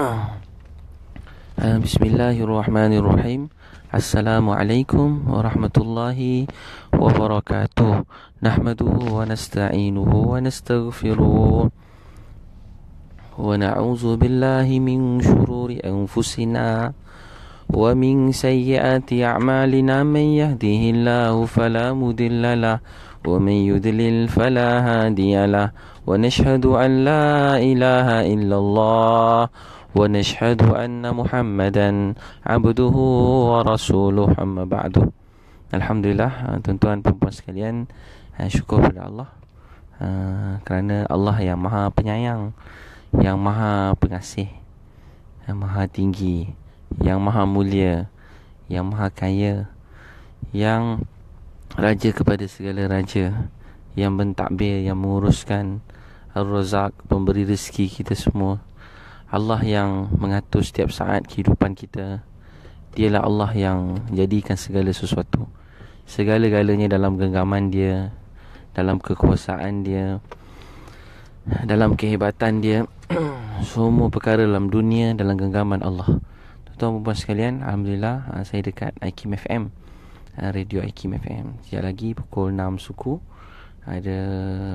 آه. بسم الله الرحمن الرحيم السلام عليكم ورحمة الله وبركاته نحمده ونستعينه ونستغفره ونعوذ بالله من شرور أنفسنا ومن سيئات أعمالنا من يهده الله فلا مضل له ومن يضلل فلا هادي له ونشهد أن لا إله إلا الله ونشهد أن محمدا عبده ورسوله أما بعد الحمد لله tuan-tuan puan-puan sekalian syukur kepada Allah kerana Allah yang Maha Penyayang yang Maha Pengasih yang Maha Tinggi yang Maha Mulia yang Maha Kaya yang raja kepada segala raja yang bentakbir yang menguruskan Al-Razak pemberi rezeki kita semua Allah yang mengatur setiap saat kehidupan kita Dialah Allah yang jadikan segala sesuatu Segala-galanya dalam genggaman dia Dalam kekuasaan dia Dalam kehebatan dia Semua perkara dalam dunia dalam genggaman Allah Tuan-tuan perempuan sekalian Alhamdulillah ah, saya dekat IKIM FM ah, Radio IKIM FM Sekejap lagi pukul 6 suku Ada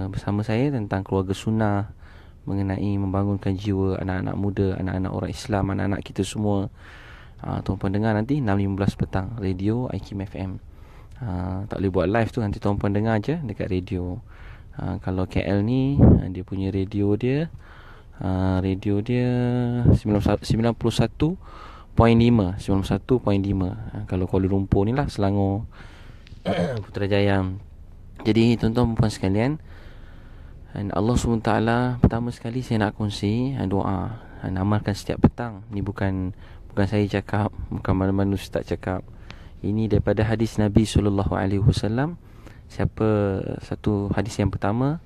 bersama saya tentang keluarga sunnah mengenai membangunkan jiwa anak-anak muda, anak-anak orang Islam, anak-anak kita semua. Ah tuan-tuan dengar nanti 6.15 petang radio IKIM FM. Uh, ah, tak boleh buat live tu nanti tuan-tuan dengar aje dekat radio. Uh, kalau KL ni ah, dia punya radio dia uh, radio dia 91.5 uh, kalau Kuala Lumpur ni lah Selangor Putrajaya jadi tuan-tuan puan sekalian And Allah SWT Pertama sekali saya nak kongsi eh, doa And amalkan setiap petang Ini bukan bukan saya cakap Bukan mana-mana ustaz cakap Ini daripada hadis Nabi SAW Siapa satu hadis yang pertama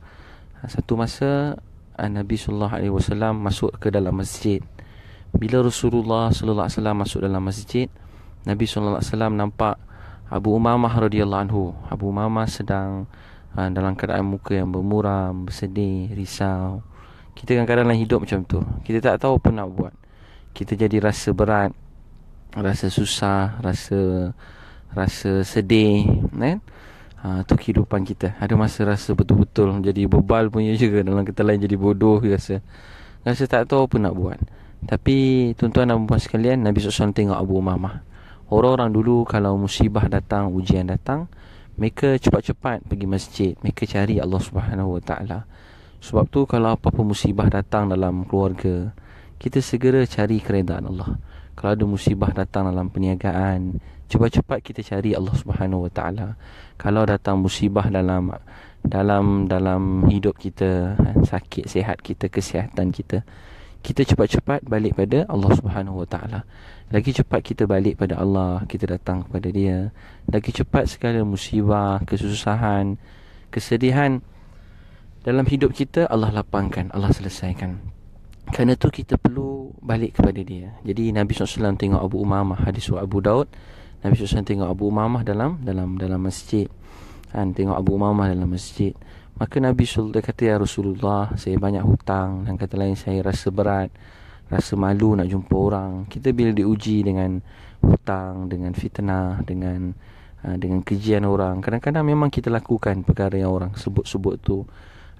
Satu masa eh, Nabi SAW masuk ke dalam masjid Bila Rasulullah SAW masuk dalam masjid Nabi SAW nampak Abu Umamah radhiyallahu anhu Abu Umamah sedang Ah, dalam keadaan muka yang bermuram, bersedih, risau. Kita kadang-kadang dalam hidup macam tu. Kita tak tahu apa nak buat. Kita jadi rasa berat, rasa susah, rasa rasa sedih, kan? Ha, tu kehidupan kita. Ada masa rasa betul-betul jadi bebal punya juga dalam kita lain jadi bodoh rasa. Rasa tak tahu apa nak buat. Tapi tuan-tuan dan puan sekalian, Nabi SAW tengok Abu Umamah. Orang-orang dulu kalau musibah datang, ujian datang, mereka cepat-cepat pergi masjid Mereka cari Allah subhanahu wa Sebab tu kalau apa-apa musibah datang dalam keluarga Kita segera cari keredaan Allah Kalau ada musibah datang dalam perniagaan Cepat-cepat kita cari Allah subhanahu wa Kalau datang musibah dalam dalam dalam hidup kita eh, Sakit sehat kita, kesihatan kita Kita cepat-cepat balik pada Allah subhanahu wa lagi cepat kita balik pada Allah Kita datang kepada dia Lagi cepat segala musibah Kesusahan Kesedihan Dalam hidup kita Allah lapangkan Allah selesaikan Kerana tu kita perlu balik kepada dia Jadi Nabi SAW tengok Abu Umamah Hadis Abu Daud Nabi SAW tengok Abu Umamah dalam dalam dalam masjid kan, Tengok Abu Umamah dalam masjid Maka Nabi SAW kata Ya Rasulullah Saya banyak hutang Dan kata lain saya rasa berat rasa malu nak jumpa orang kita bila diuji dengan hutang dengan fitnah dengan uh, dengan kejian orang kadang-kadang memang kita lakukan perkara yang orang sebut-sebut tu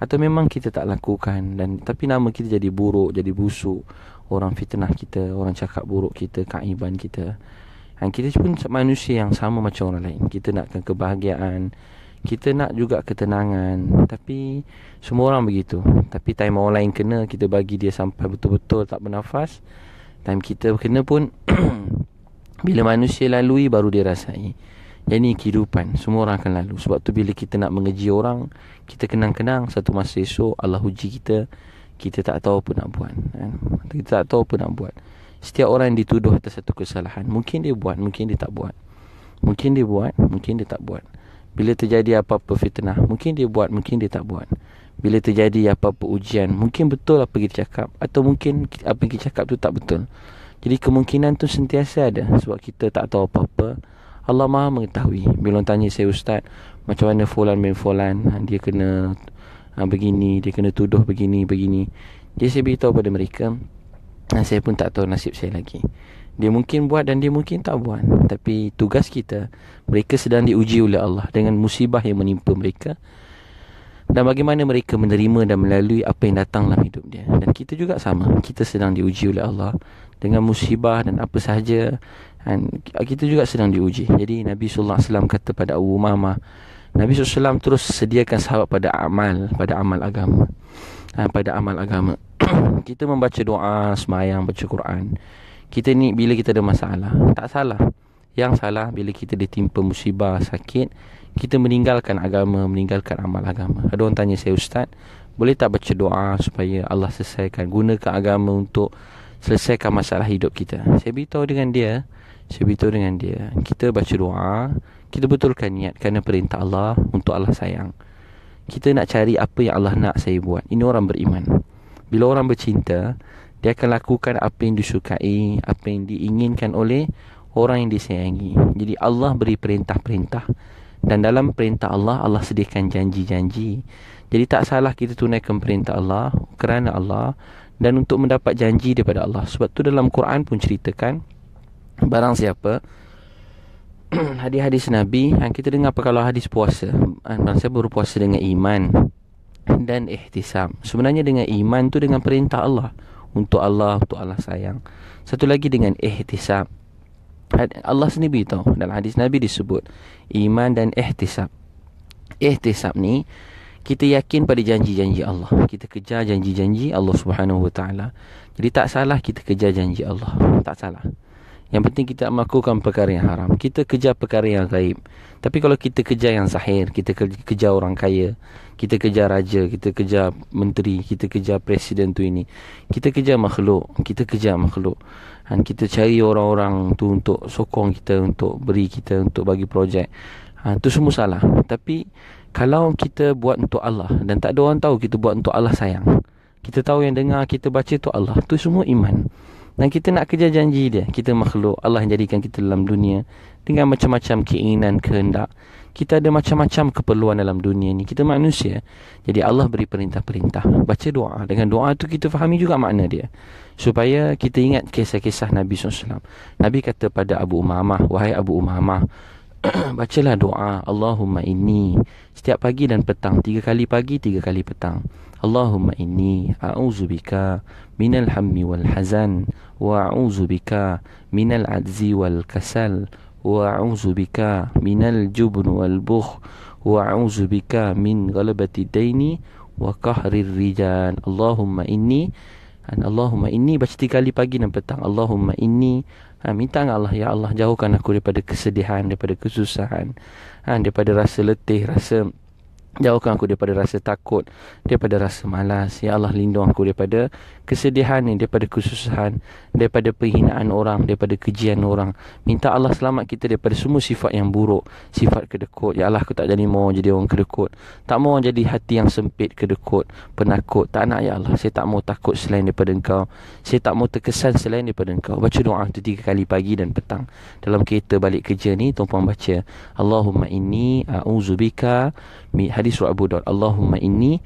atau memang kita tak lakukan dan tapi nama kita jadi buruk jadi busuk orang fitnah kita orang cakap buruk kita kaiban kita dan kita pun manusia yang sama macam orang lain kita nakkan kebahagiaan kita nak juga ketenangan tapi semua orang begitu tapi time orang lain kena kita bagi dia sampai betul-betul tak bernafas time kita kena pun bila manusia lalui baru dia rasai jadi kehidupan semua orang akan lalu sebab tu bila kita nak mengeji orang kita kenang-kenang satu masa esok Allah uji kita kita tak tahu apa nak buat kan? kita tak tahu apa nak buat setiap orang dituduh atas satu kesalahan mungkin dia buat mungkin dia tak buat mungkin dia buat mungkin dia tak buat. Bila terjadi apa-apa fitnah Mungkin dia buat Mungkin dia tak buat Bila terjadi apa-apa ujian Mungkin betul apa kita cakap Atau mungkin Apa kita cakap tu tak betul Jadi kemungkinan tu sentiasa ada Sebab kita tak tahu apa-apa Allah maha mengetahui Bila orang tanya saya ustaz Macam mana fulan bin fulan Dia kena ha, Begini Dia kena tuduh begini Begini Jadi saya beritahu pada mereka Dan saya pun tak tahu nasib saya lagi dia mungkin buat dan dia mungkin tak buat. Tapi tugas kita, mereka sedang diuji oleh Allah dengan musibah yang menimpa mereka. Dan bagaimana mereka menerima dan melalui apa yang datang dalam hidup dia. Dan kita juga sama. Kita sedang diuji oleh Allah dengan musibah dan apa sahaja. Dan kita juga sedang diuji. Jadi Nabi SAW kata pada Abu Mama, Nabi SAW terus sediakan sahabat pada amal, pada amal agama. Ha, pada amal agama. kita membaca doa, semayang, baca Quran. Kita ni bila kita ada masalah Tak salah Yang salah bila kita ditimpa musibah sakit Kita meninggalkan agama Meninggalkan amal agama Ada orang tanya saya ustaz Boleh tak baca doa supaya Allah selesaikan Gunakan agama untuk selesaikan masalah hidup kita Saya beritahu dengan dia Saya beritahu dengan dia Kita baca doa Kita betulkan niat kerana perintah Allah Untuk Allah sayang Kita nak cari apa yang Allah nak saya buat Ini orang beriman Bila orang bercinta dia akan lakukan apa yang disukai, apa yang diinginkan oleh orang yang disayangi. Jadi Allah beri perintah-perintah dan dalam perintah Allah Allah sediakan janji-janji. Jadi tak salah kita tunaikan perintah Allah kerana Allah dan untuk mendapat janji daripada Allah. Sebab tu dalam Quran pun ceritakan barang siapa hadis-hadis Nabi yang kita dengar apa kalau hadis puasa ah, barang siapa berpuasa dengan iman dan ihtisam. Sebenarnya dengan iman tu dengan perintah Allah untuk Allah untuk Allah sayang satu lagi dengan ihtisab Allah sendiri beritahu dalam hadis Nabi disebut iman dan ihtisab ihtisab ni kita yakin pada janji-janji Allah kita kejar janji-janji Allah Subhanahu Wa jadi tak salah kita kejar janji Allah tak salah yang penting kita melakukan perkara yang haram. Kita kejar perkara yang gaib. Tapi kalau kita kejar yang sahir, kita kejar orang kaya, kita kejar raja, kita kejar menteri, kita kejar presiden tu ini. Kita kejar makhluk, kita kejar makhluk. Dan kita cari orang-orang tu untuk sokong kita, untuk beri kita, untuk bagi projek. Ha, tu semua salah. Tapi kalau kita buat untuk Allah dan tak ada orang tahu kita buat untuk Allah sayang. Kita tahu yang dengar kita baca tu Allah. Tu semua iman. Dan kita nak kejar janji dia Kita makhluk Allah yang jadikan kita dalam dunia Dengan macam-macam keinginan, kehendak Kita ada macam-macam keperluan dalam dunia ni Kita manusia Jadi Allah beri perintah-perintah Baca doa Dengan doa tu kita fahami juga makna dia Supaya kita ingat kisah-kisah Nabi SAW Nabi kata pada Abu Umamah Wahai Abu Umamah Bacalah doa Allahumma ini Setiap pagi dan petang Tiga kali pagi, tiga kali petang اللهم إني أعوذ بك من الهم والحزن وأعوذ بك من العجز والكسل وأعوذ بك من الجبن والبخ وأعوذ بك من غلبة الدين وقهر الرجال اللهم إني اللهم إني baca tiga kali pagi dan petang اللهم إني Ha, minta Allah ya Allah jauhkan aku daripada kesedihan daripada kesusahan ha, daripada rasa letih rasa Jauhkan aku daripada rasa takut, daripada rasa malas. Ya Allah lindung aku daripada kesedihan ni daripada kesusahan daripada penghinaan orang daripada kejian orang minta Allah selamat kita daripada semua sifat yang buruk sifat kedekut ya Allah aku tak jadi mau jadi orang kedekut tak mau jadi hati yang sempit kedekut penakut tak nak ya Allah saya tak mau takut selain daripada engkau saya tak mau terkesan selain daripada engkau baca doa tu tiga kali pagi dan petang dalam kereta balik kerja ni tuan-tuan baca Allahumma inni a'udzubika hadis Abu Dawud Allahumma inni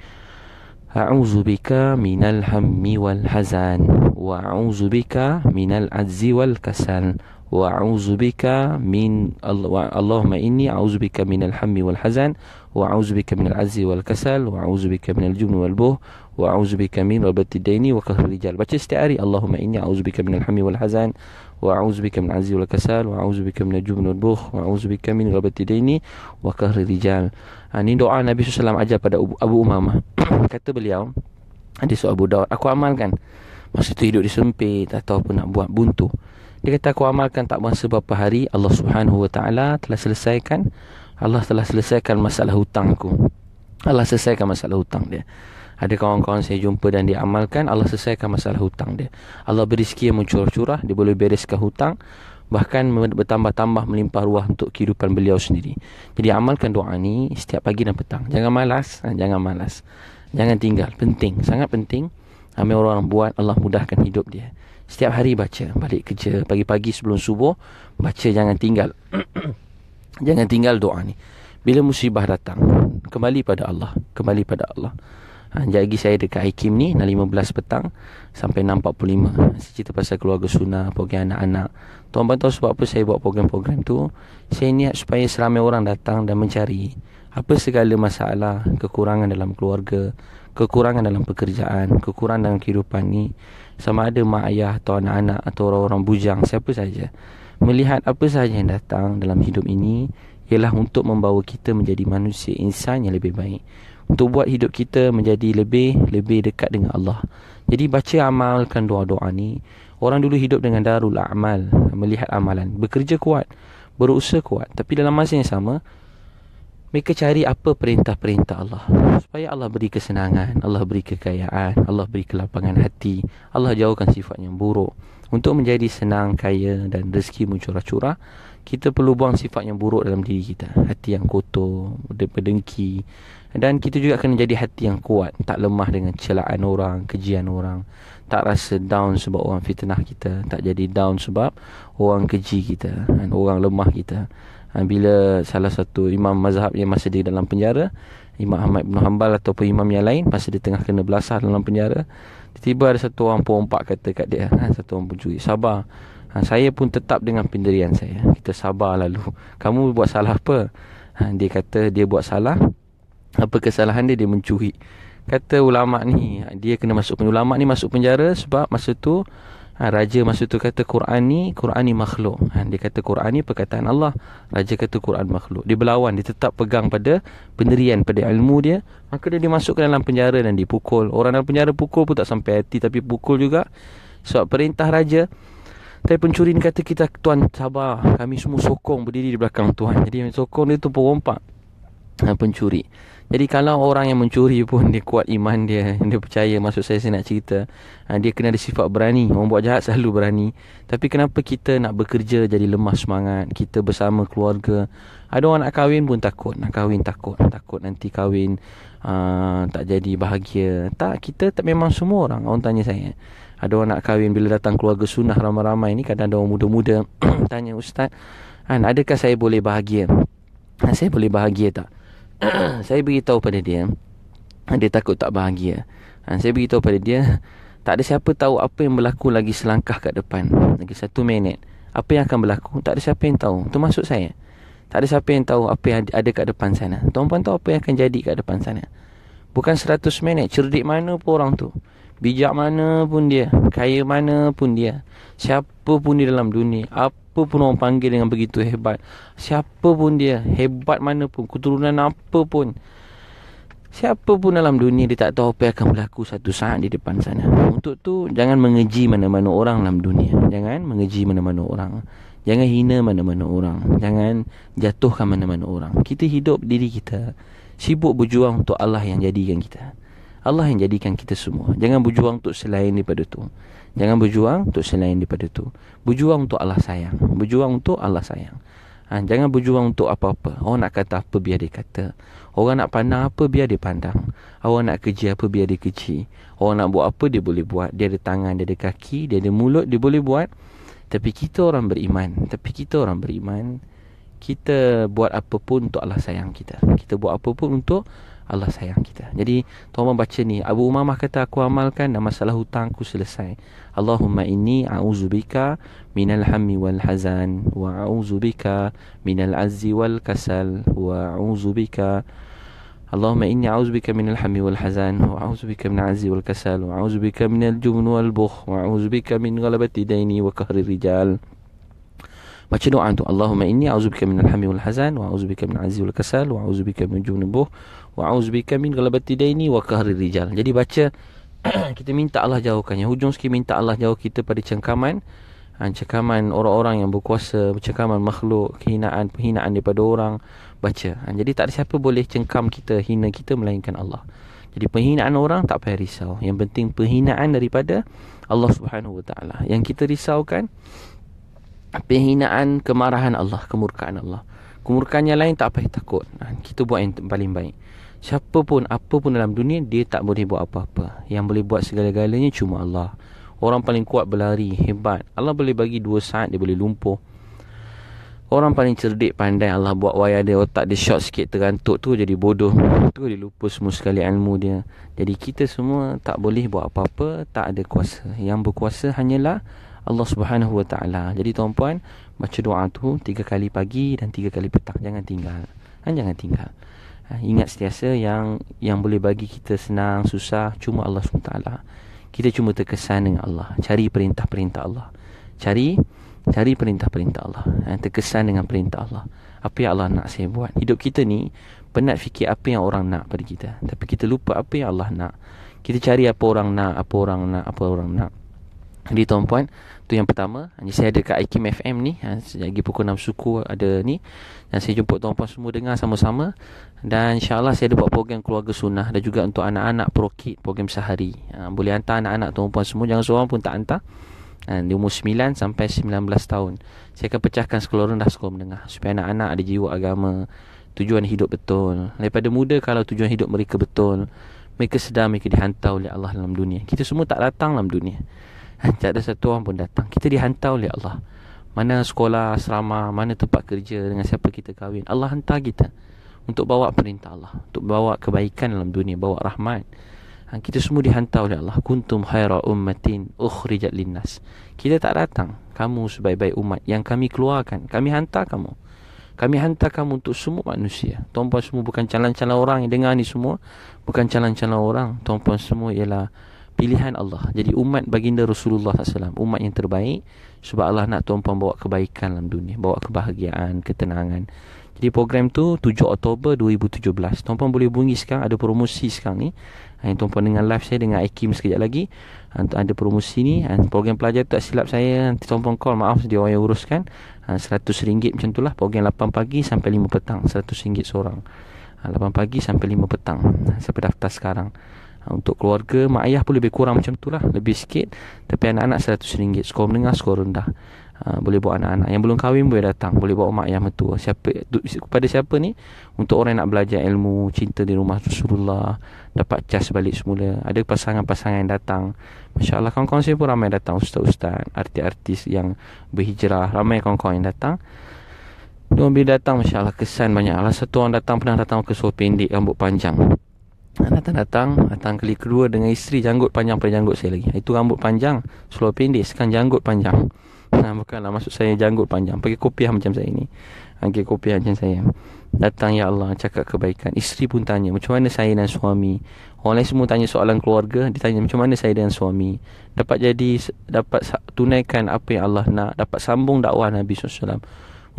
أعوذ بك من الهم والحزن وأعوذ بك من العجز والكسل وأعوذ بك من اللهم إني أعوذ بك من الهم والحزن وأعوذ بك من العجز والكسل وأعوذ بك من الجبن والبه وأعوذ بك من ربط الدين وكثر الرجال بتشتعري اللهم إني أعوذ بك من الهم والحزن واعوذ بك من عزي والكسال واعوذ بك من الجبن والبخ واعوذ بك من غلبة الدين وقهر الرجال ini doa Nabi SAW ajar pada Abu Umamah Kata beliau Hadis Abu Daud Aku amalkan Masa itu hidup disempit Ataupun nak buat buntu Dia kata aku amalkan tak masa beberapa hari Allah Subhanahu Wa Taala telah selesaikan Allah telah selesaikan masalah hutangku Allah selesaikan masalah hutang dia ada kawan-kawan saya jumpa dan dia amalkan Allah selesaikan masalah hutang dia Allah beri rezeki yang mencurah-curah dia boleh bereskan hutang bahkan bertambah-tambah melimpah ruah untuk kehidupan beliau sendiri jadi amalkan doa ni setiap pagi dan petang jangan malas ha, jangan malas jangan tinggal penting sangat penting ramai orang buat Allah mudahkan hidup dia setiap hari baca balik kerja pagi-pagi sebelum subuh baca jangan tinggal jangan tinggal doa ni bila musibah datang kembali pada Allah kembali pada Allah Sekejap ha, lagi saya dekat Hakim ni Dah 15 petang Sampai 6.45 Saya cerita pasal keluarga sunnah Program anak-anak Tuan Puan tahu sebab apa saya buat program-program tu Saya niat supaya seramai orang datang dan mencari Apa segala masalah Kekurangan dalam keluarga Kekurangan dalam pekerjaan Kekurangan dalam kehidupan ni Sama ada mak ayah atau anak-anak Atau orang-orang bujang Siapa saja Melihat apa sahaja yang datang dalam hidup ini Ialah untuk membawa kita menjadi manusia insan yang lebih baik untuk buat hidup kita menjadi lebih lebih dekat dengan Allah. Jadi baca amalkan doa-doa ni. Orang dulu hidup dengan darul amal, melihat amalan, bekerja kuat, berusaha kuat. Tapi dalam masa yang sama, mereka cari apa perintah-perintah Allah supaya Allah beri kesenangan, Allah beri kekayaan, Allah beri kelapangan hati, Allah jauhkan sifat yang buruk. Untuk menjadi senang, kaya dan rezeki mencurah-curah, kita perlu buang sifat yang buruk dalam diri kita. Hati yang kotor, pedengki, dan kita juga kena jadi hati yang kuat Tak lemah dengan celaan orang Kejian orang Tak rasa down sebab orang fitnah kita Tak jadi down sebab orang keji kita dan Orang lemah kita dan ha, Bila salah satu imam mazhab yang masih di dalam penjara Imam Ahmad bin Hanbal ataupun imam yang lain Masa dia tengah kena belasah dalam penjara Tiba-tiba ada satu orang perompak kata kat dia ha, Satu orang pencuri Sabar ha, Saya pun tetap dengan pendirian saya Kita sabar lalu Kamu buat salah apa? Ha, dia kata dia buat salah apa kesalahan dia dia mencuri kata ulama ni dia kena masuk penjara ulama ni masuk penjara sebab masa tu ha, raja masa tu kata Quran ni Quran ni makhluk ha, dia kata Quran ni perkataan Allah raja kata Quran makhluk dia berlawan dia tetap pegang pada pendirian pada ilmu dia maka dia dimasukkan dalam penjara dan dipukul orang dalam penjara pukul pun tak sampai hati tapi pukul juga sebab perintah raja tapi pencuri ni kata kita tuan sabar kami semua sokong berdiri di belakang tuan jadi sokong dia tu perompak ha, pencuri jadi kalau orang yang mencuri pun dia kuat iman dia, dia percaya maksud saya saya nak cerita, ah, dia kena ada sifat berani. Orang buat jahat selalu berani. Tapi kenapa kita nak bekerja jadi lemah semangat? Kita bersama keluarga. Ada orang nak kahwin pun takut, nak kahwin takut, takut nanti kahwin uh, tak jadi bahagia. Tak, kita tak memang semua orang. Orang tanya saya. Ada orang nak kahwin bila datang keluarga sunnah ramai-ramai ni kadang kadang orang muda-muda tanya ustaz, "Kan adakah saya boleh bahagia?" Ha, saya boleh bahagia tak? Ha, ah. saya beritahu pada dia dia takut tak bahagia dan ha, saya beritahu pada dia tak ada siapa tahu apa yang berlaku lagi selangkah kat depan lagi satu minit apa yang akan berlaku tak ada siapa yang tahu Tu masuk saya tak ada siapa yang tahu apa yang ada kat depan sana tuan-tuan tahu apa yang akan jadi kat depan sana bukan seratus minit cerdik mana pun orang tu Bijak mana pun dia Kaya mana pun dia Siapa pun dia dalam dunia Apa pun orang panggil dengan begitu hebat Siapa pun dia Hebat mana pun Keturunan apa pun Siapa pun dalam dunia Dia tak tahu apa yang akan berlaku Satu saat di depan sana Untuk tu Jangan mengeji mana-mana orang dalam dunia Jangan mengeji mana-mana orang Jangan hina mana-mana orang Jangan jatuhkan mana-mana orang Kita hidup diri kita Sibuk berjuang untuk Allah yang jadikan kita Allah yang jadikan kita semua. Jangan berjuang untuk selain daripada tu. Jangan berjuang untuk selain daripada tu. Berjuang untuk Allah sayang. Berjuang untuk Allah sayang. Ha, jangan berjuang untuk apa-apa. Orang nak kata apa biar dia kata. Orang nak pandang apa biar dia pandang. Orang nak kerja apa biar dia kerja. Orang nak buat apa dia boleh buat. Dia ada tangan, dia ada kaki, dia ada mulut, dia boleh buat. Tapi kita orang beriman. Tapi kita orang beriman. Kita buat apapun untuk Allah sayang kita. Kita buat apapun untuk Allah sayang kita. Jadi tuan baca ni, Abu Umamah kata aku amalkan dan masalah hutangku selesai. Allahumma inni auzubika minal hammi wal hazan wa auzubika minal azzi wal kasal wa auzubika. Allahumma inni a'udzubika minal hammi wal hazan wa a'udzubika min azzi wal kasal wa a'udzubika minal jubn wal bukh wa a'udzubika min ghalabati daini wa kahri rijal. Baca doa tu Allahumma inni a'udzubika minal hammi wal hazan wa a'udzubika min azzi wal kasal wa a'udzubika min jubn wal bukh wa'uzbika min ghalabati daini wa kahri rijal. Jadi baca kita minta Allah jauhkannya. Hujung sekali minta Allah jauh kita pada cengkaman ha, cengkaman orang-orang yang berkuasa, cengkaman makhluk, kehinaan, penghinaan daripada orang. Baca. Ha, jadi tak ada siapa boleh cengkam kita, hina kita melainkan Allah. Jadi penghinaan orang tak payah risau. Yang penting penghinaan daripada Allah Subhanahu Wa Taala. Yang kita risaukan penghinaan kemarahan Allah, kemurkaan Allah. Kemurkaan yang lain tak payah takut. Ha, kita buat yang paling baik. Siapa pun apa pun dalam dunia dia tak boleh buat apa-apa. Yang boleh buat segala-galanya cuma Allah. Orang paling kuat berlari hebat. Allah boleh bagi dua saat dia boleh lumpuh. Orang paling cerdik pandai Allah buat wayar dia otak dia shot sikit terantuk tu jadi bodoh. Tu dia lupa semua sekali ilmu dia. Jadi kita semua tak boleh buat apa-apa, tak ada kuasa. Yang berkuasa hanyalah Allah Subhanahu Wa Taala. Jadi tuan-puan, baca doa tu tiga kali pagi dan tiga kali petang. Jangan tinggal. Kan jangan tinggal. Ah, ingat setiasa yang yang boleh bagi kita senang susah cuma Allah SWT kita cuma terkesan dengan Allah cari perintah-perintah Allah cari cari perintah-perintah Allah ah, terkesan dengan perintah Allah apa yang Allah nak saya buat hidup kita ni penat fikir apa yang orang nak pada kita tapi kita lupa apa yang Allah nak kita cari apa orang nak apa orang nak apa orang nak jadi tuan-puan tu yang pertama Jadi saya ada kat IKIM FM ni ha, Sejak lagi pukul 6 suku ada ni Dan saya jumpa tuan-puan semua dengar sama-sama Dan insyaAllah saya ada buat program keluarga sunnah Dan juga untuk anak-anak prokit program sehari ha, Boleh hantar anak-anak tuan-puan semua Jangan seorang pun tak hantar ha, Di umur 9 sampai 19 tahun Saya akan pecahkan sekolah rendah sekolah menengah Supaya anak-anak ada jiwa agama Tujuan hidup betul Daripada muda kalau tujuan hidup mereka betul Mereka sedar mereka dihantar oleh Allah dalam dunia Kita semua tak datang dalam dunia Tak ada satu orang pun datang Kita dihantar oleh Allah Mana sekolah, asrama, mana tempat kerja Dengan siapa kita kahwin Allah hantar kita Untuk bawa perintah Allah Untuk bawa kebaikan dalam dunia Bawa rahmat ha, Kita semua dihantar oleh Allah Kuntum khaira ummatin ukhrijat linnas Kita tak datang Kamu sebaik-baik umat Yang kami keluarkan Kami hantar kamu kami hantar kamu untuk semua manusia Tuan-puan semua bukan calon-calon orang yang dengar ni semua Bukan calon-calon orang Tuan-puan semua ialah pilihan Allah jadi umat baginda Rasulullah SAW umat yang terbaik sebab Allah nak tuan-puan bawa kebaikan dalam dunia bawa kebahagiaan ketenangan jadi program tu 7 Oktober 2017 tuan-puan boleh hubungi sekarang ada promosi sekarang ni ha, yang tuan-puan dengan live saya dengan Akim sekejap lagi ha, untuk ada promosi ni ha, program pelajar tak silap saya nanti tuan-puan call maaf dia orang yang uruskan RM100 macam tu lah program 8 pagi sampai 5 petang RM100 seorang 8 pagi sampai 5 petang sampai daftar sekarang Ha, untuk keluarga Mak ayah pun lebih kurang macam tu lah Lebih sikit Tapi anak-anak RM100 Skor menengah skor rendah ha, Boleh bawa anak-anak Yang belum kahwin boleh datang Boleh bawa mak ayah mertua Siapa Kepada siapa ni Untuk orang nak belajar ilmu Cinta di rumah Rasulullah Dapat cas balik semula Ada pasangan-pasangan yang datang Masya Allah kawan-kawan saya pun ramai datang Ustaz-ustaz Artis-artis yang berhijrah Ramai kawan-kawan yang datang Dia bila datang Masya Allah kesan banyak Alas satu orang datang Pernah datang ke suara pendek Rambut panjang Datang-datang Datang kali kedua dengan isteri Janggut panjang pada janggut saya lagi Itu rambut panjang Seluar pendek Sekarang janggut panjang ha, Bukanlah maksud saya janggut panjang Pakai kopiah macam saya ni ha, Pakai kopiah macam saya Datang Ya Allah Cakap kebaikan Isteri pun tanya Macam mana saya dan suami Orang lain semua tanya soalan keluarga ditanya tanya macam mana saya dan suami Dapat jadi Dapat tunaikan apa yang Allah nak Dapat sambung dakwah Nabi SAW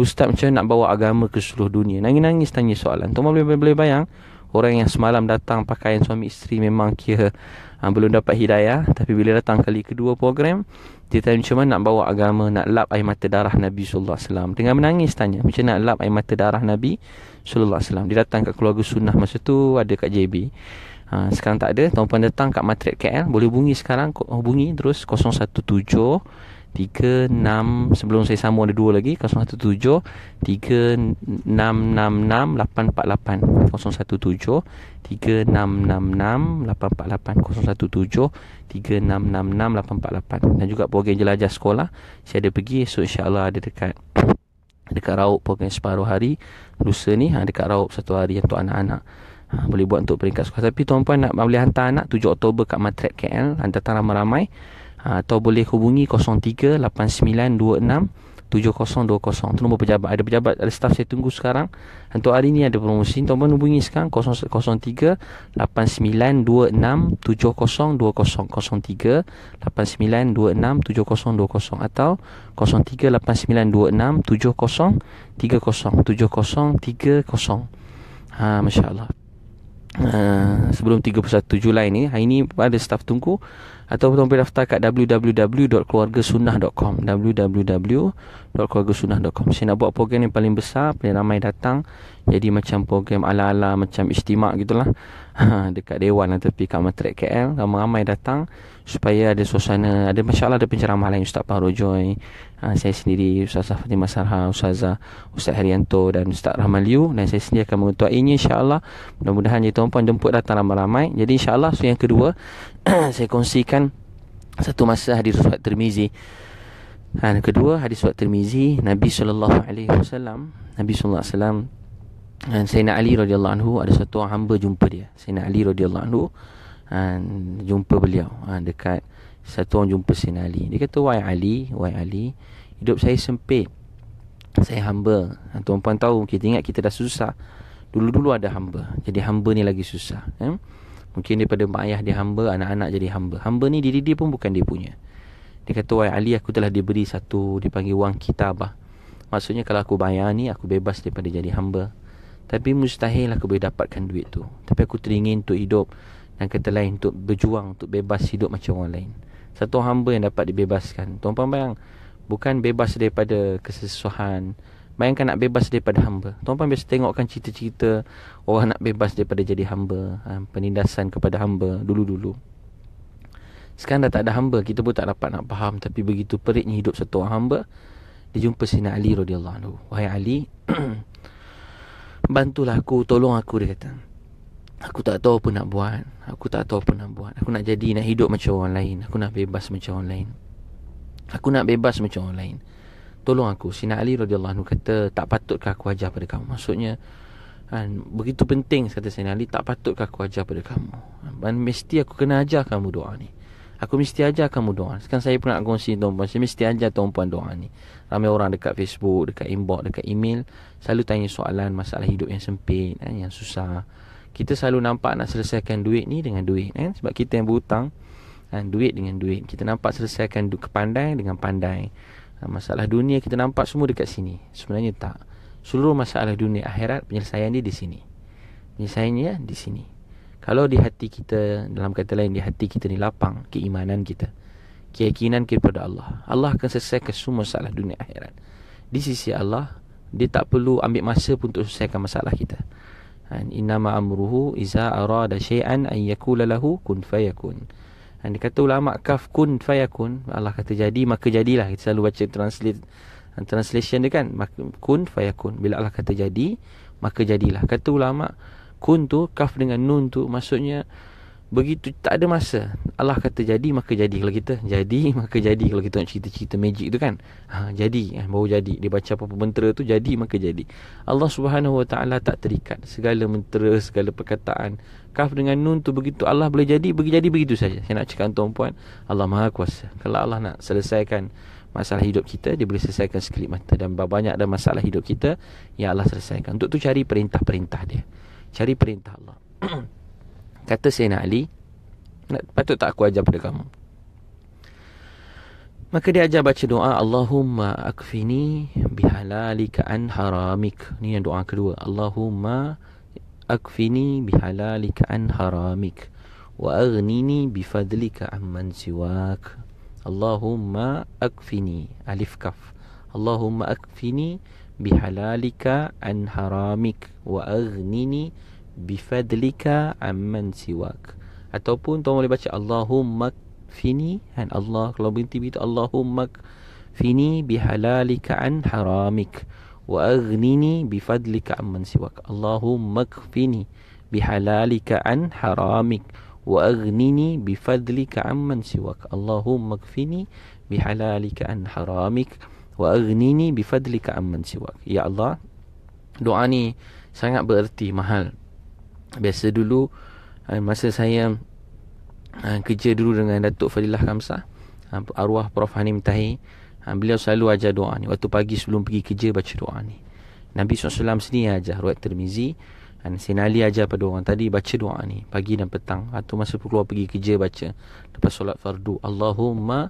Ustaz macam nak bawa agama ke seluruh dunia Nangis-nangis tanya soalan Tuan boleh, boleh bayang orang yang semalam datang pakaian suami isteri memang kira ha, belum dapat hidayah tapi bila datang kali kedua program dia tanya macam mana nak bawa agama nak lap air mata darah Nabi sallallahu alaihi wasallam dengan menangis tanya macam nak lap air mata darah Nabi sallallahu alaihi wasallam dia datang kat keluarga sunnah masa tu ada kat JB ha, ah, sekarang tak ada tuan puan datang kat matrik KL boleh hubungi sekarang hubungi oh, terus 017 0173666 sebelum saya sambung ada dua lagi 017 017 3666848 dan juga program jelajah sekolah saya ada pergi so insyaallah ada dekat dekat raup program separuh hari lusa ni ha, dekat raup satu hari untuk anak-anak ha, boleh buat untuk peringkat sekolah tapi tuan-puan nak boleh hantar anak 7 Oktober kat Matrek KL hantar ramai-ramai atau boleh hubungi 0389267020 tu nombor pejabat ada pejabat ada staff saya tunggu sekarang untuk hari ini ada promosi tuan-tuan hubungi sekarang 0389267020 0389267020 atau 0389267030 70 70 Ha, Masya Allah uh, Sebelum 31 Julai ni Hari ni ada staff tunggu ataupun boleh daftar kat www.keluargasunnah.com www.keluargasunnah.com saya nak buat program yang paling besar paling ramai datang jadi macam program ala-ala macam istimak gitulah ha, dekat Dewan lah tapi kat Matrik KL ramai-ramai datang supaya ada suasana ada masyaallah ada penceramah lain Ustaz Fahru Joy ha, saya sendiri Ustaz Fatimah Masarha Ustazah Ustaz Haryanto dan Ustaz Rahman Liu dan saya sendiri akan mengetuainya insyaallah mudah-mudahan jadi ya tuan-puan jemput datang ramai-ramai jadi insyaallah so yang kedua saya kongsikan satu masa hadis Ustaz Tirmizi ha, kedua hadis Ustaz Tirmizi Nabi sallallahu alaihi wasallam Nabi sallallahu alaihi wasallam dan Sayyidina Ali radhiyallahu anhu ada satu hamba jumpa dia Sayyidina Ali radhiyallahu anhu ha, jumpa beliau ha, dekat satu orang jumpa Sayyidina Ali. Dia kata, Wai Ali, Wai Ali, hidup saya sempit. Saya hamba. Ah, ha, tuan-puan tahu, kita ingat kita dah susah. Dulu-dulu ada hamba. Jadi hamba ni lagi susah. Eh? Mungkin daripada mak ayah dia hamba, anak-anak jadi hamba. Hamba ni diri dia pun bukan dia punya. Dia kata, Wai Ali, aku telah diberi satu, dipanggil wang kitabah. Maksudnya kalau aku bayar ni, aku bebas daripada jadi hamba. Tapi mustahil aku boleh dapatkan duit tu. Tapi aku teringin untuk hidup dan kata lain untuk berjuang untuk bebas hidup macam orang lain satu hamba yang dapat dibebaskan tuan-tuan bayang bukan bebas daripada kesesuhan Bayangkan nak bebas daripada hamba Tuan-tuan biasa tengokkan cerita-cerita Orang nak bebas daripada jadi hamba ha, Penindasan kepada hamba dulu-dulu Sekarang dah tak ada hamba Kita pun tak dapat nak faham Tapi begitu periknya hidup satu orang hamba Dia jumpa Sina Ali R.A. Wahai Ali Bantulah aku, tolong aku dia kata Aku tak tahu apa nak buat Aku tak tahu apa nak buat Aku nak jadi Nak hidup macam orang lain Aku nak bebas macam orang lain Aku nak bebas macam orang lain Tolong aku Sina Ali radhiyallahu kata Tak patutkah aku ajar pada kamu Maksudnya kan, Begitu penting Kata Sina Ali Tak patutkah aku ajar pada kamu Dan mesti aku kena ajar kamu doa ni Aku mesti ajar kamu doa Sekarang saya pun nak kongsi tuan-puan Saya mesti ajar tuan-puan doa ni Ramai orang dekat Facebook Dekat inbox Dekat email Selalu tanya soalan Masalah hidup yang sempit kan, Yang susah kita selalu nampak nak selesaikan duit ni dengan duit kan sebab kita yang berhutang kan duit dengan duit kita nampak selesaikan du- kepandai dengan pandai ha, masalah dunia kita nampak semua dekat sini sebenarnya tak seluruh masalah dunia akhirat penyelesaian dia di sini penyelesaiannya ya, di sini kalau di hati kita dalam kata lain di hati kita ni lapang keimanan kita keyakinan kita kepada Allah Allah akan selesaikan semua masalah dunia akhirat di sisi Allah dia tak perlu ambil masa pun untuk selesaikan masalah kita. Inna ma amruhu iza arada syai'an an yakula lahu kun fayakun. Dan dia kata ulama kaf kun fayakun. Allah kata jadi maka jadilah. Kita selalu baca translate translation dia kan maka, kun fayakun bila Allah kata jadi maka jadilah kata ulama kun tu kaf dengan nun tu maksudnya Begitu tak ada masa Allah kata jadi maka jadi Kalau kita jadi maka jadi Kalau kita nak cerita-cerita magic tu kan ha, Jadi eh, baru jadi Dia baca apa-apa mentera tu jadi maka jadi Allah subhanahu wa ta'ala tak terikat Segala mentera, segala perkataan Kaf dengan nun tu begitu Allah boleh jadi Bagi jadi begitu saja Saya nak cakap tuan puan Allah maha kuasa Kalau Allah nak selesaikan masalah hidup kita Dia boleh selesaikan sekelip mata Dan banyak ada masalah hidup kita Yang Allah selesaikan Untuk tu cari perintah-perintah dia Cari perintah Allah Kata Sayyidina Ali Patut tak aku ajar pada kamu Maka dia ajar baca doa Allahumma akfini bihalalika an haramik Ini yang doa kedua Allahumma akfini bihalalika an haramik Wa agnini bifadlika amman siwak Allahumma akfini Alif kaf Allahumma akfini bihalalika an haramik Wa agnini bifadlika bifadlika amman siwak ataupun tuan boleh baca Allahumma fini kan Allah kalau binti begitu Allahumma fini bihalalika an haramik wa aghnini bifadlika amman siwak Allahumma fini bihalalika an haramik wa aghnini bifadlika amman siwak Allahumma fini bihalalika an haramik wa aghnini bifadlika amman siwak ya Allah doa ni sangat bererti mahal biasa dulu eh, masa saya eh, kerja dulu dengan Datuk Fadilah Kamsah eh, arwah Prof Hanim Tahir beliau selalu ajar doa ni waktu pagi sebelum pergi kerja baca doa ni Nabi SAW sendiri ajar Ruat Termizi dan Sinali ajar pada orang tadi baca doa ni pagi dan petang atau masa keluar pergi kerja baca lepas solat fardu Allahumma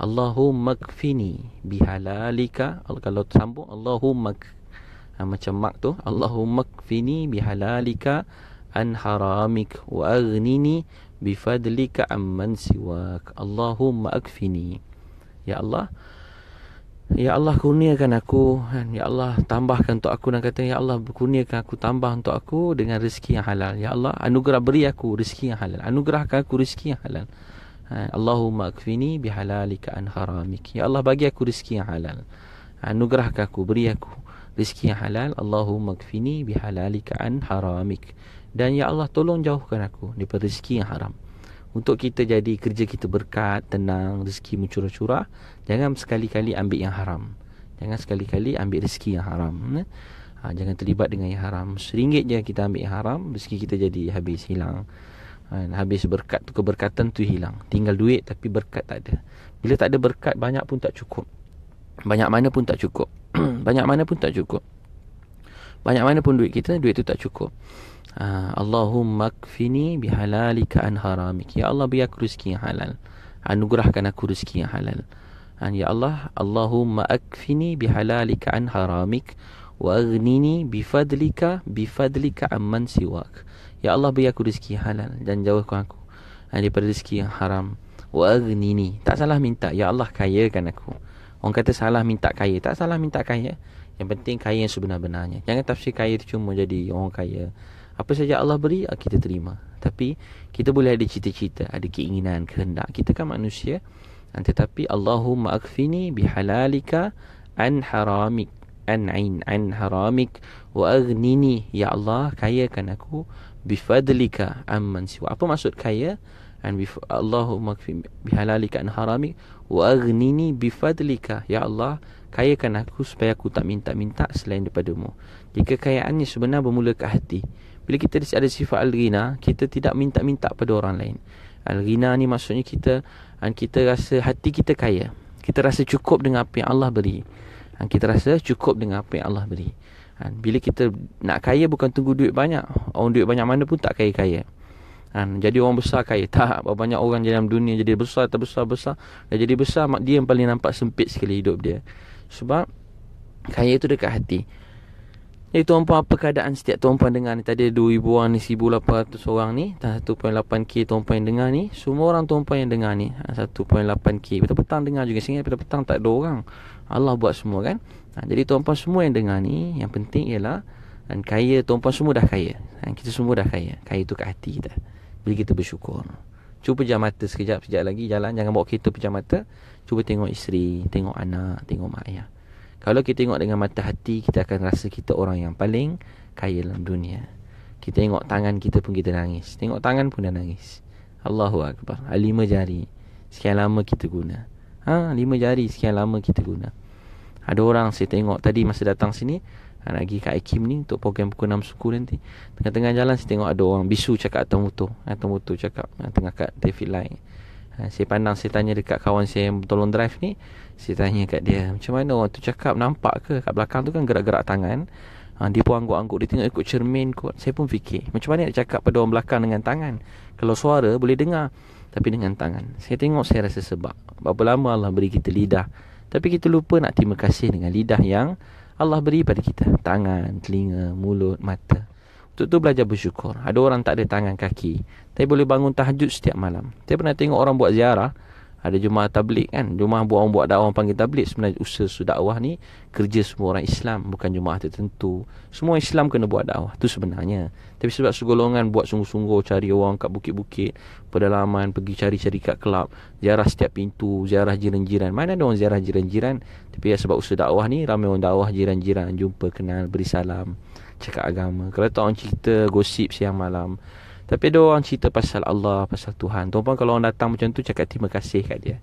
Allahumma kfini bihalalika kalau sambung Allahumma macam mak tu Allahumma kfini bihalalika عن حرامك وأغنني بفضلك عمن siwak Allahumma akfini Ya Allah Ya Allah kurniakan aku Ya Allah tambahkan untuk aku Dan kata Ya Allah kurniakan aku Tambah untuk aku dengan rezeki yang halal Ya Allah anugerah beri aku rezeki yang halal Anugerahkan aku rezeki yang halal ha, Allahumma akfini bihalalika an haramik Ya Allah bagi aku rezeki yang halal Anugerahkan aku beri aku rezeki yang halal Allahumma akfini bihalalika an haramik Dan Ya Allah tolong jauhkan aku daripada rezeki yang haram Untuk kita jadi kerja kita berkat, tenang, rezeki mencurah-curah Jangan sekali-kali ambil yang haram Jangan sekali-kali ambil rezeki yang haram eh? ha, Jangan terlibat dengan yang haram Seringgit je kita ambil yang haram Rezeki kita jadi habis hilang ha, Habis berkat tu keberkatan tu hilang Tinggal duit tapi berkat tak ada Bila tak ada berkat banyak pun tak cukup Banyak mana pun tak cukup Banyak mana pun tak cukup Banyak mana pun duit kita duit tu tak cukup Ah, Allahumma kfini bihalalika an haramik. Ya Allah, beri aku rezeki yang halal. Anugerahkan aku rezeki yang halal. Ah, ya Allah, Allahumma akfini bihalalika an haramik wa agnini bifadlika bifadlika amman siwak. Ya Allah, beri aku rezeki yang halal dan jawabkan aku ah, daripada rezeki yang haram. Wa agnini. Tak salah minta, ya Allah kayakan aku. Orang kata salah minta kaya, tak salah minta kaya. Yang penting kaya yang sebenar-benarnya. Jangan tafsir kaya tu cuma jadi orang kaya. Apa saja Allah beri ah, kita terima Tapi kita boleh ada cita-cita Ada keinginan, kehendak Kita kan manusia ah, Tetapi Allahumma akfini bihalalika an haramik an ain an haramik wa aghnini ya Allah kayakan aku bifadlika amman siwa apa maksud kaya an bif Allahumma kfi bihalalika an haramik wa aghnini bifadlika ya Allah kayakan aku supaya aku tak minta-minta selain daripadamu jika kayaannya sebenarnya bermula ke hati bila kita ada sifat al-ghina, kita tidak minta-minta pada orang lain. Al-ghina ni maksudnya kita kita rasa hati kita kaya. Kita rasa cukup dengan apa yang Allah beri. Kita rasa cukup dengan apa yang Allah beri. Bila kita nak kaya bukan tunggu duit banyak. Orang duit banyak mana pun tak kaya-kaya. Kan, jadi orang besar kaya tak banyak orang dalam dunia jadi besar tak besar besar dan jadi besar dia yang paling nampak sempit sekali hidup dia sebab kaya itu dekat hati jadi tuan puan apa keadaan setiap tuan puan dengar ni Tadi 2000 orang ni 1800 orang ni 1.8k tuan puan yang dengar ni Semua orang tuan puan yang dengar ni 1.8k ha, Petang-petang dengar juga Sehingga petang-petang tak ada orang Allah buat semua kan ha, Jadi tuan puan semua yang dengar ni Yang penting ialah Dan kaya tuan puan semua dah kaya ha, Kita semua dah kaya Kaya tu kat hati kita Bila kita bersyukur Cuba pejam mata sekejap Sekejap lagi jalan Jangan bawa kereta pejam mata Cuba tengok isteri Tengok anak Tengok mak ayah kalau kita tengok dengan mata hati Kita akan rasa kita orang yang paling kaya dalam dunia Kita tengok tangan kita pun kita nangis Tengok tangan pun dah nangis Allahu Akbar ah, Lima jari Sekian lama kita guna ha, Lima jari sekian lama kita guna Ada orang saya tengok tadi masa datang sini Nak pergi kat Akim ni untuk program pukul 6 suku nanti Tengah-tengah jalan saya tengok ada orang Bisu cakap atau motor Atau motor cakap tengah kat traffic light ha, Saya pandang saya tanya dekat kawan saya yang tolong drive ni Saya tanya kat dia Macam mana orang tu cakap nampak ke Kat belakang tu kan gerak-gerak tangan ha, Dia pun angguk-angguk Dia tengok ikut cermin kot Saya pun fikir Macam mana nak cakap pada orang belakang dengan tangan Kalau suara boleh dengar Tapi dengan tangan Saya tengok saya rasa sebab Berapa lama Allah beri kita lidah Tapi kita lupa nak terima kasih dengan lidah yang Allah beri pada kita Tangan, telinga, mulut, mata untuk tu belajar bersyukur. Ada orang tak ada tangan kaki. Tapi boleh bangun tahajud setiap malam. Saya pernah tengok orang buat ziarah. Ada Jumaat tablik kan. Jumaat buat orang buat dakwah orang panggil tablik. Sebenarnya usaha sudah dakwah ni kerja semua orang Islam. Bukan Jumaat tertentu. Semua Islam kena buat dakwah. Tu sebenarnya. Tapi sebab segolongan buat sungguh-sungguh cari orang kat bukit-bukit. Pedalaman pergi cari-cari kat kelab. Ziarah setiap pintu. Ziarah jiran-jiran. Mana ada orang ziarah jiran-jiran. Tapi ya sebab usaha dakwah ni ramai orang dakwah jiran-jiran. Jumpa, kenal, beri salam cakap agama Kalau tak orang cerita gosip siang malam Tapi ada orang cerita pasal Allah, pasal Tuhan Tuan pun kalau orang datang macam tu cakap terima kasih kat dia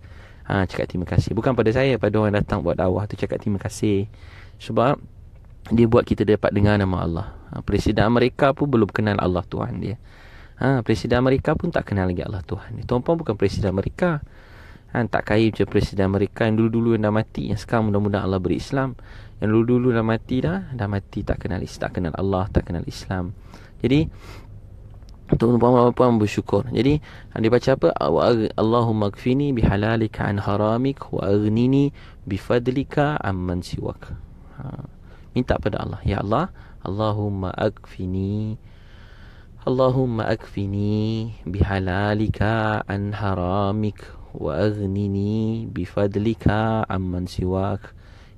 ha, Cakap terima kasih Bukan pada saya, pada orang datang buat dakwah tu cakap terima kasih Sebab dia buat kita dapat dengar nama Allah ha, Presiden Amerika pun belum kenal Allah Tuhan dia ha, Presiden Amerika pun tak kenal lagi Allah Tuhan dia Tuan pun bukan Presiden Amerika Ha, tak kaya macam Presiden Amerika yang dulu-dulu yang dah mati Yang sekarang mudah-mudahan Allah beri Islam yang dulu-dulu dah mati dah Dah mati tak kenal Islam Tak kenal Allah Tak kenal Islam Jadi Tuan-tuan dan puan-puan bersyukur Jadi Dia baca apa Allahumma gfini bihalalika an haramik Wa agnini bifadlika amman siwak ha. Minta pada Allah Ya Allah Allahumma akfini Allahumma akfini bihalalika an haramik wa aghnini bifadlika amman siwak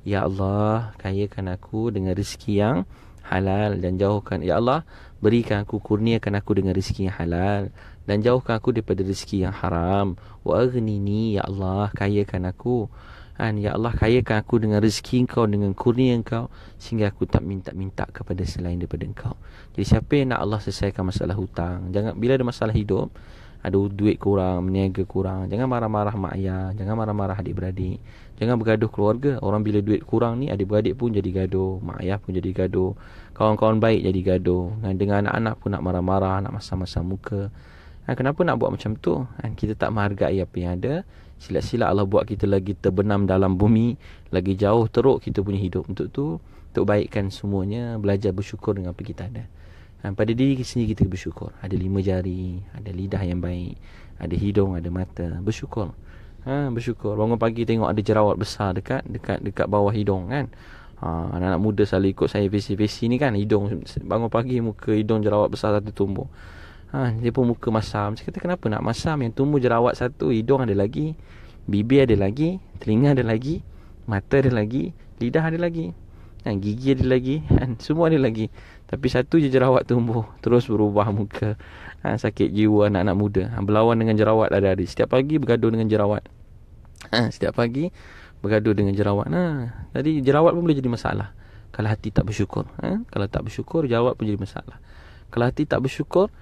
Ya Allah, kayakan aku dengan rezeki yang halal dan jauhkan Ya Allah, berikan aku, kurniakan aku dengan rezeki yang halal dan jauhkan aku daripada rezeki yang haram. Wa aghnini ya Allah, kayakan aku. Dan ya Allah, kayakan aku dengan rezeki engkau, dengan kurnia engkau sehingga aku tak minta-minta kepada selain daripada engkau. Jadi siapa yang nak Allah selesaikan masalah hutang? Jangan bila ada masalah hidup, ada duit kurang, meniaga kurang, jangan marah-marah mak ayah, jangan marah-marah adik-beradik. Jangan bergaduh keluarga Orang bila duit kurang ni Adik-beradik pun jadi gaduh Mak ayah pun jadi gaduh Kawan-kawan baik jadi gaduh Dan Dengan anak-anak pun nak marah-marah Nak masam-masam muka ha, Kenapa nak buat macam tu? Ha, kita tak menghargai apa yang ada Sila-sila Allah buat kita lagi terbenam dalam bumi Lagi jauh teruk kita punya hidup Untuk tu Untuk baikkan semuanya Belajar bersyukur dengan apa kita ada ha, Pada diri kita sendiri kita bersyukur Ada lima jari Ada lidah yang baik Ada hidung Ada mata Bersyukur ha, bersyukur bangun pagi tengok ada jerawat besar dekat dekat dekat bawah hidung kan ha, anak-anak muda selalu ikut saya visi-visi ni kan hidung bangun pagi muka hidung jerawat besar satu tumbuh ha, dia pun muka masam saya kata kenapa nak masam yang tumbuh jerawat satu hidung ada lagi bibir ada lagi telinga ada lagi mata ada lagi lidah ada lagi kan gigi ada lagi kan semua ada lagi tapi satu je jerawat tumbuh Terus berubah muka ha, Sakit jiwa anak-anak muda ha, Berlawan dengan jerawat hari-hari Setiap pagi bergaduh dengan jerawat ha, Setiap pagi bergaduh dengan jerawat ha, Jadi jerawat pun boleh jadi masalah Kalau hati tak bersyukur ha, Kalau tak bersyukur jerawat pun jadi masalah Kalau hati tak bersyukur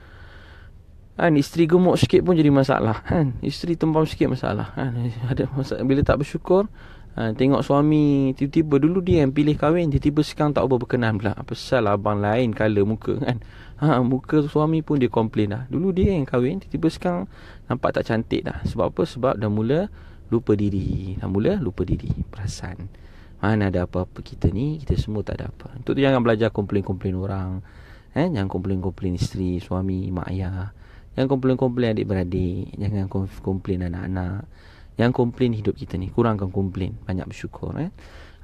Kan, isteri gemuk sikit pun jadi masalah kan. Isteri tembam sikit masalah kan. Ada masalah. bila tak bersyukur, ha, Tengok suami Tiba-tiba dulu dia yang pilih kahwin Tiba-tiba sekarang tak boleh berkenan pula Pasal abang lain color muka kan ha, Muka suami pun dia komplain dah Dulu dia yang kahwin Tiba-tiba sekarang nampak tak cantik dah Sebab apa? Sebab dah mula lupa diri Dah mula lupa diri Perasan Mana ada apa-apa kita ni Kita semua tak ada apa Untuk tu jangan belajar komplain-komplain orang eh? Jangan komplain-komplain isteri, suami, mak ayah Jangan komplain-komplain adik-beradik Jangan komplain anak-anak yang komplain hidup kita ni Kurangkan komplain Banyak bersyukur kan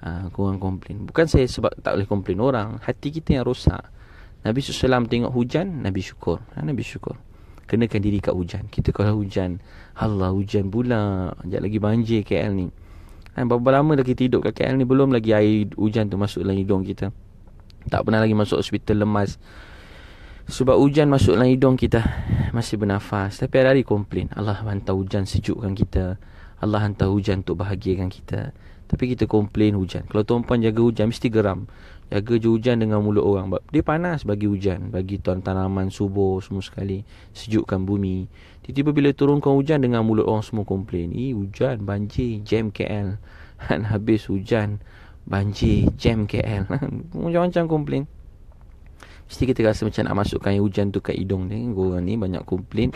ha, Kurang komplain Bukan saya sebab tak boleh komplain orang Hati kita yang rosak Nabi SAW tengok hujan Nabi syukur ha, Nabi syukur Kenakan diri kat hujan Kita kalau hujan Allah hujan pula Sekejap lagi banjir KL ni ha, Berapa lama lagi tidur hidup kat KL ni Belum lagi air hujan tu masuk dalam hidung kita Tak pernah lagi masuk hospital lemas sebab hujan masuk dalam hidung kita Masih bernafas Tapi hari-hari komplain Allah bantah hujan sejukkan kita Allah hantar hujan untuk bahagiakan kita Tapi kita komplain hujan Kalau tuan-puan jaga hujan mesti geram Jaga je hujan dengan mulut orang Dia panas bagi hujan Bagi tuan tanaman subur semua sekali Sejukkan bumi Tiba-tiba bila turunkan hujan dengan mulut orang semua komplain Eh hujan banjir jam KL Han, Habis hujan banjir jam KL Macam-macam komplain Mesti kita rasa macam nak masukkan hujan tu kat hidung ni Orang ni banyak komplain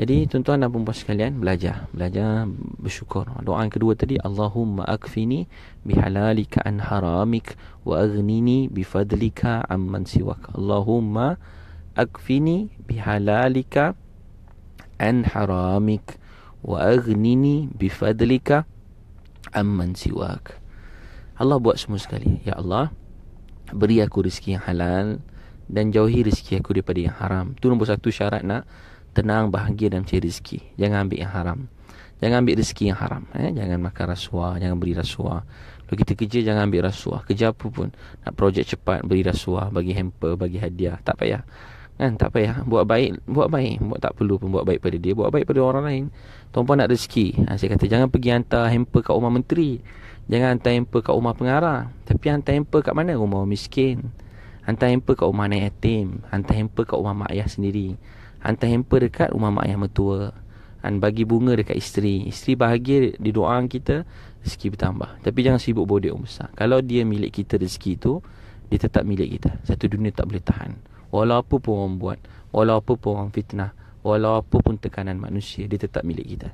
jadi tuan-tuan dan puan-puan sekalian belajar, belajar bersyukur. Doa yang kedua tadi Allahumma akfini bihalalika an haramik wa aghnini bifadlika amman siwak. Allahumma akfini bihalalika an haramik wa aghnini bifadlika amman siwak. Allah buat semua sekali. Ya Allah, beri aku rezeki yang halal dan jauhi rezeki aku daripada yang haram. tu nombor satu syarat nak tenang, bahagia dan mencari rezeki. Jangan ambil yang haram. Jangan ambil rezeki yang haram. Eh? Jangan makan rasuah, jangan beri rasuah. Kalau kita kerja, jangan ambil rasuah. Kerja apa pun. Nak projek cepat, beri rasuah, bagi hamper, bagi hadiah. Tak payah. Kan? Tak payah. Buat baik, buat baik. Buat tak perlu pun buat baik pada dia. Buat baik pada orang lain. Tuan-puan nak rezeki. Ha, saya kata, jangan pergi hantar hamper kat rumah menteri. Jangan hantar hamper kat rumah pengarah. Tapi hantar hamper kat mana? Rumah miskin. Hantar hamper kat rumah anak yatim. Hantar hamper kat rumah mak ayah sendiri. Hantar hamper dekat rumah mak ayah mertua Dan bagi bunga dekat isteri Isteri bahagia di doa kita Rezeki bertambah Tapi jangan sibuk bodoh orang besar Kalau dia milik kita rezeki tu Dia tetap milik kita Satu dunia tak boleh tahan Walau apa pun orang buat Walau apa pun orang fitnah Walau apa pun tekanan manusia Dia tetap milik kita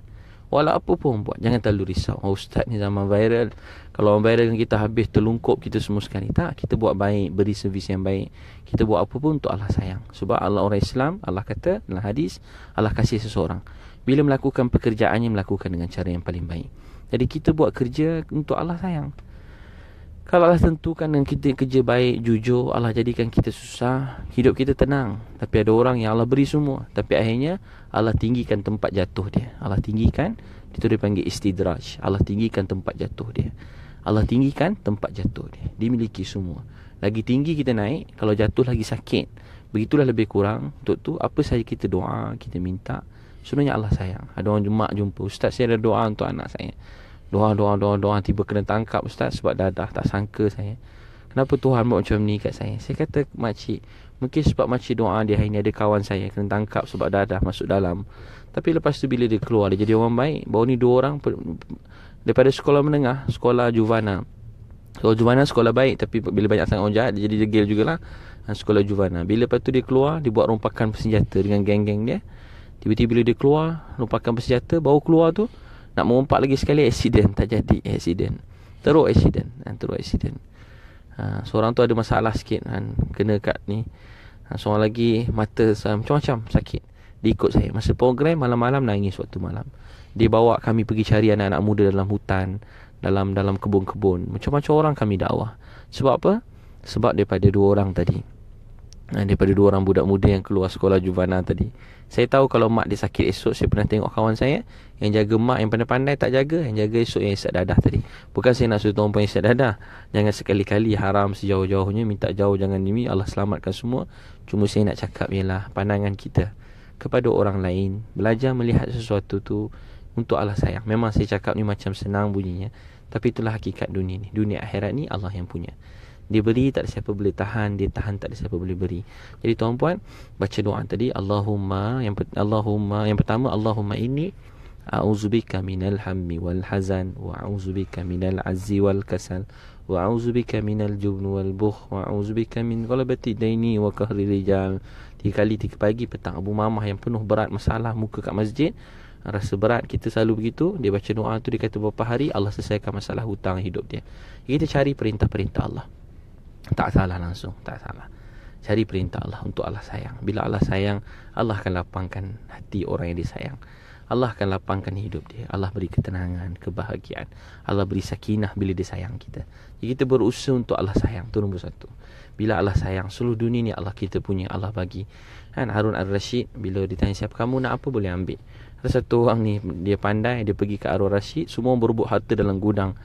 Walau apa pun buat Jangan terlalu risau oh, Ustaz ni zaman viral Kalau orang viral kita habis terlungkup kita semua sekarang Tak, kita buat baik Beri servis yang baik Kita buat apa pun untuk Allah sayang Sebab Allah orang Islam Allah kata dalam hadis Allah kasih seseorang Bila melakukan pekerjaannya Melakukan dengan cara yang paling baik Jadi kita buat kerja untuk Allah sayang kalau Allah tentukan dengan kita kerja baik, jujur, Allah jadikan kita susah, hidup kita tenang. Tapi ada orang yang Allah beri semua. Tapi akhirnya, Allah tinggikan tempat jatuh dia. Allah tinggikan, itu dipanggil istidraj. Allah tinggikan tempat jatuh dia. Allah tinggikan tempat jatuh dia. Dia miliki semua. Lagi tinggi kita naik, kalau jatuh lagi sakit. Begitulah lebih kurang, untuk tu apa saja kita doa, kita minta, sebenarnya Allah sayang. Ada orang jumat jumpa, Ustaz saya ada doa untuk anak saya. Doa doa doa doa tiba kena tangkap ustaz sebab dadah tak sangka saya. Kenapa Tuhan buat macam ni kat saya? Saya kata makcik, mungkin sebab makcik doa dia hari ni ada kawan saya kena tangkap sebab dadah masuk dalam. Tapi lepas tu bila dia keluar dia jadi orang baik. Baru ni dua orang daripada sekolah menengah, sekolah Juvana. So Juvana sekolah baik tapi bila banyak sangat orang jahat dia jadi degil jugalah. Ha, sekolah Juvana. Bila lepas tu dia keluar, dia buat rompakan bersenjata dengan geng-geng dia. Tiba-tiba bila dia keluar, rompakan bersenjata, baru keluar tu, nak mengumpat lagi sekali Accident Tak jadi Accident Teruk accident ha, Teruk accident ha, Seorang tu ada masalah sikit kan. Kena kat ni ha, Seorang lagi Mata macam-macam Sakit Dia ikut saya Masa program Malam-malam nangis waktu malam Dia bawa kami pergi cari Anak-anak muda dalam hutan Dalam dalam kebun-kebun Macam-macam orang kami dakwah Sebab apa? Sebab daripada dua orang tadi Eh, daripada dua orang budak muda yang keluar sekolah Juvana tadi. Saya tahu kalau mak dia sakit esok, saya pernah tengok kawan saya yang jaga mak yang pandai-pandai tak jaga, yang jaga esok yang isat dadah tadi. Bukan saya nak suruh tolong pun isat dadah. Jangan sekali-kali haram sejauh-jauhnya, minta jauh jangan ini, Allah selamatkan semua. Cuma saya nak cakap ialah pandangan kita kepada orang lain, belajar melihat sesuatu tu untuk Allah sayang. Memang saya cakap ni macam senang bunyinya. Tapi itulah hakikat dunia ni. Dunia akhirat ni Allah yang punya dia beri tak ada siapa boleh tahan dia tahan tak ada siapa boleh beri jadi tuan puan baca doa tadi Allahumma yang Allahumma yang pertama Allahumma ini a'udzubika minal hammi wal hazan wa a'udzubika minal azzi wal kasal wa a'udzubika minal jubn wal bukh wa a'udzubika min ghalabati daini wa kahri rijal tiga kali tiga pagi petang abu mamah yang penuh berat masalah muka kat masjid rasa berat kita selalu begitu dia baca doa tu dia kata beberapa hari Allah selesaikan masalah hutang hidup dia kita cari perintah-perintah Allah tak salah langsung Tak salah Cari perintah Allah untuk Allah sayang Bila Allah sayang Allah akan lapangkan hati orang yang disayang Allah akan lapangkan hidup dia Allah beri ketenangan, kebahagiaan Allah beri sakinah bila dia sayang kita Jadi kita berusaha untuk Allah sayang Itu nombor satu Bila Allah sayang seluruh dunia ni Allah kita punya Allah bagi Kan Harun al-Rashid Bila ditanya siapa kamu nak apa boleh ambil Ada satu orang ni dia pandai Dia pergi ke Harun al-Rashid Semua berubuk harta dalam gudang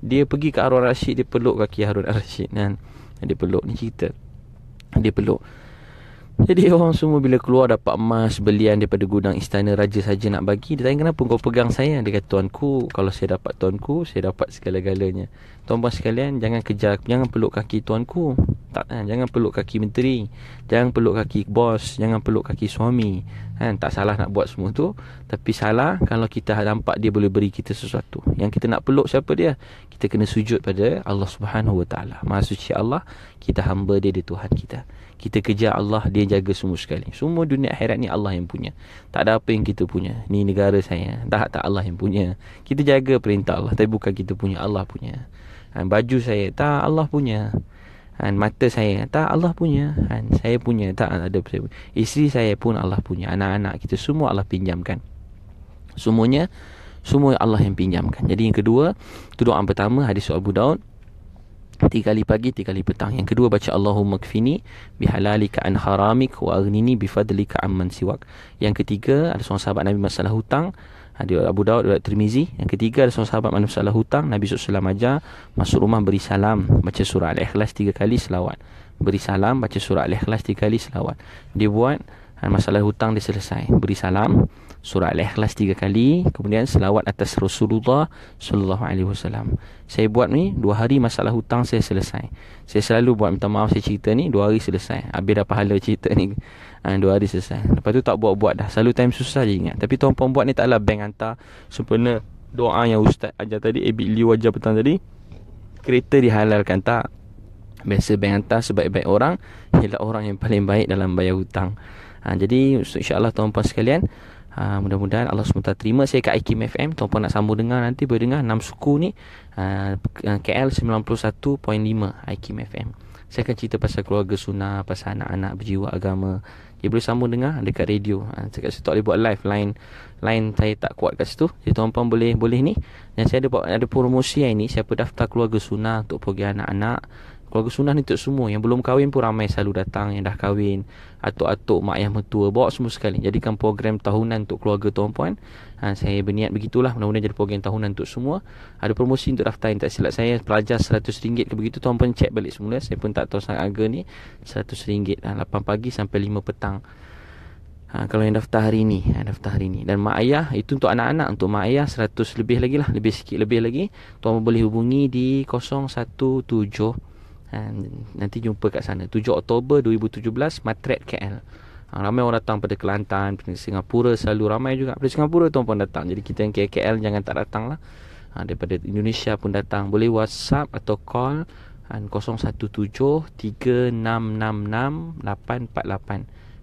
Dia pergi ke Harun al-Rashid Dia peluk kaki Harun al-Rashid Kan dia peluk ni cerita dia peluk jadi orang semua bila keluar dapat emas belian daripada gudang istana raja saja nak bagi. Dia tanya kenapa kau pegang saya? Dia kata tuanku, kalau saya dapat tuanku, saya dapat segala-galanya. Tuan-puan sekalian Jangan kejar Jangan peluk kaki tuanku Tak kan Jangan peluk kaki menteri Jangan peluk kaki bos Jangan peluk kaki suami kan? Tak salah nak buat semua tu Tapi salah Kalau kita nampak Dia boleh beri kita sesuatu Yang kita nak peluk siapa dia Kita kena sujud pada Allah subhanahu wa ta'ala Maha suci Allah Kita hamba dia Dia Tuhan kita kita kejar Allah Dia jaga semua sekali Semua dunia akhirat ni Allah yang punya Tak ada apa yang kita punya Ni negara saya Tak tak Allah yang punya Kita jaga perintah Allah Tapi bukan kita punya Allah punya Kan, baju saya tak Allah punya. Kan, mata saya tak Allah punya. Kan, saya punya tak ada Isteri saya pun Allah punya. Anak-anak kita semua Allah pinjamkan. Semuanya semua Allah yang pinjamkan. Jadi yang kedua, tu doa pertama hadis Abu Daud. Tiga kali pagi, tiga kali petang. Yang kedua baca Allahumma kfini bihalalika an haramik wa aghnini bifadlika amman siwak. Yang ketiga ada seorang sahabat Nabi masalah hutang. Ada Abu Daud, ada Tirmizi. Yang ketiga ada seorang sahabat mana masalah hutang. Nabi SAW saja masuk rumah beri salam. Baca surah Al-Ikhlas tiga kali selawat. Beri salam, baca surah Al-Ikhlas tiga kali selawat. Dia buat masalah hutang dia selesai. Beri salam surah al-ikhlas tiga kali kemudian selawat atas Rasulullah sallallahu alaihi wasallam saya buat ni dua hari masalah hutang saya selesai saya selalu buat minta maaf saya cerita ni dua hari selesai habis dah pahala cerita ni ha, dua hari selesai lepas tu tak buat-buat dah selalu time susah je ingat tapi tuan-tuan buat ni taklah bank hantar sempena doa yang ustaz ajar tadi Abid Liu ajar petang tadi kereta dihalalkan tak biasa bank hantar sebaik-baik orang ialah orang yang paling baik dalam bayar hutang ha, jadi insyaAllah tuan-tuan sekalian ha, Mudah-mudahan Allah SWT terima saya kat IKIM FM Tuan-tuan nak sambung dengar nanti boleh dengar 6 suku ni ha, KL 91.5 IKIM FM Saya akan cerita pasal keluarga sunnah Pasal anak-anak berjiwa agama Dia boleh sambung dengar dekat radio ha, Saya kat tak boleh buat live line. Line saya tak kuat kat situ Jadi tuan-tuan boleh, boleh ni Dan saya ada, ada promosi yang ni Siapa daftar keluarga sunnah untuk pergi anak-anak Keluarga sunnah ni untuk semua Yang belum kahwin pun ramai selalu datang Yang dah kahwin Atuk-atuk, mak ayah mertua Bawa semua sekali Jadikan program tahunan untuk keluarga tuan puan ha, Saya berniat begitulah Mudah-mudahan jadi program tahunan untuk semua Ada promosi untuk daftar yang tak silap saya Pelajar RM100 ke begitu Tuan puan cek balik semula Saya pun tak tahu sangat harga ni RM100 8 ha, pagi sampai 5 petang ha, kalau yang daftar hari ni ha, daftar hari ni dan mak ayah itu untuk anak-anak untuk mak ayah 100 lebih lagi lah lebih sikit lebih lagi tuan boleh hubungi di 017 nanti jumpa kat sana 7 Oktober 2017 Matret KL ha, ramai orang datang pada Kelantan pada Singapura selalu ramai juga pada Singapura tuan pun datang jadi kita yang KL jangan tak datang lah ha, daripada Indonesia pun datang boleh whatsapp atau call 017-3666-848 ha,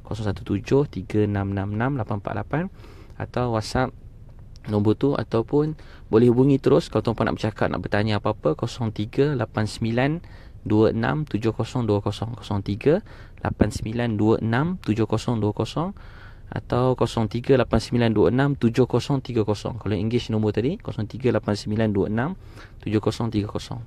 017-3666-848 Atau WhatsApp nombor tu Ataupun boleh hubungi terus Kalau tuan-puan nak bercakap, nak bertanya apa-apa 0389 atau 0389267030 kalau English nombor tadi 0389267030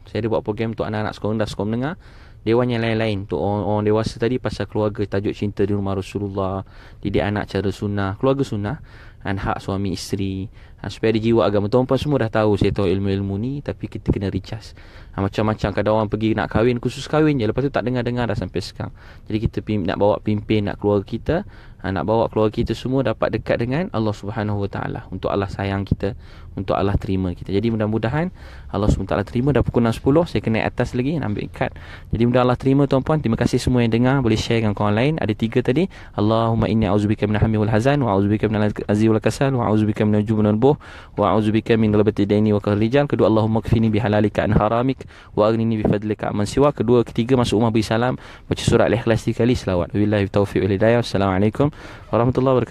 saya ada buat program untuk anak-anak sekolah dan sekolah menengah dewan yang lain-lain untuk orang, orang dewasa tadi pasal keluarga tajuk cinta di rumah Rasulullah didik anak cara sunnah keluarga sunnah dan hak suami isteri ha, supaya ada jiwa agama tuan-tuan semua dah tahu saya tahu ilmu-ilmu ni tapi kita kena recharge ha, Macam-macam kadang orang pergi nak kahwin Khusus kahwin je Lepas tu tak dengar-dengar dah sampai sekarang Jadi kita nak bawa pimpin Nak keluarga kita ha, nak bawa keluarga kita semua dapat dekat dengan Allah Subhanahu Wa untuk Allah sayang kita untuk Allah terima kita jadi mudah-mudahan Allah SWT terima dah pukul 6.10 saya kena atas lagi nak ambil ikat jadi mudah Allah terima tuan-puan terima kasih semua yang dengar boleh share dengan korang lain ada tiga tadi Allahumma inni a'udzubika min hammi wal hazan wa a'udzubika min al-azi wal kasal wa a'udzubika min al-jubn wal buh wa a'udzubika min dhalabati daini wa qahri kedua Allahumma kfini bi halalika an haramik wa aghnini bi fadlika man siwa kedua ketiga masuk rumah beri salam baca surat al-ikhlas tiga kali selawat wabillahi taufiq wal hidayah assalamualaikum waraxmatullahi barkatu